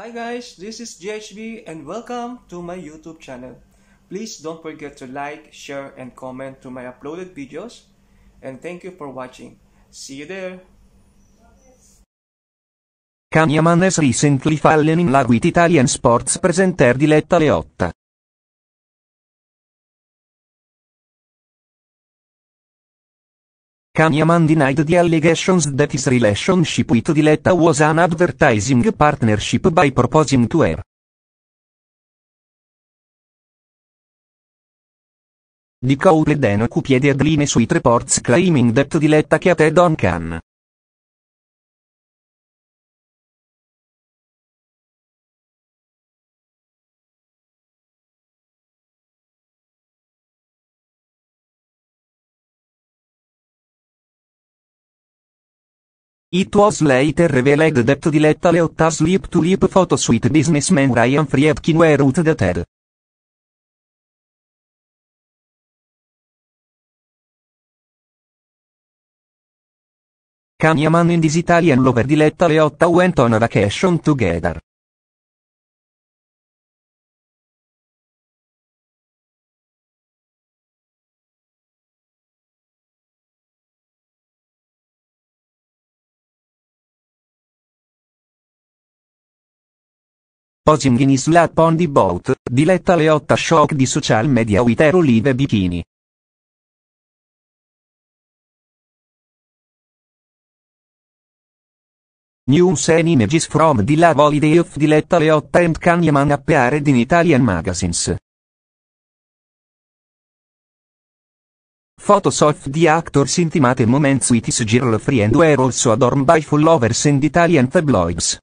Hi guys, this is GHB and welcome to my YouTube channel. Please don't forget to like, share and comment to my uploaded videos and thank you for watching. See you there! Kanyaman has recently fallen in love with Italian sports presenter Diletta Leotta. Can a denied the allegations that his relationship with Diletta was an advertising partnership by proposing to her? Di Cowled and Cupiedi Adline sui tre claiming that Diletta che a It was later revealed that Diletta Leotta's lip to lip photo suite businessman Ryan Friedkin were outdated. Kanyaman and his Italian lover Diletta Leotta went on a vacation together. Posing in his lap on the boat, diletta le otta shock di social media with Witer olive bikini. News and images from the love holiday of Diletta Leotta and Kanyaman appeared in Italian magazines. Photos of the actors intimate moments with his girlfriend were also adorned by followers and Italian tabloids.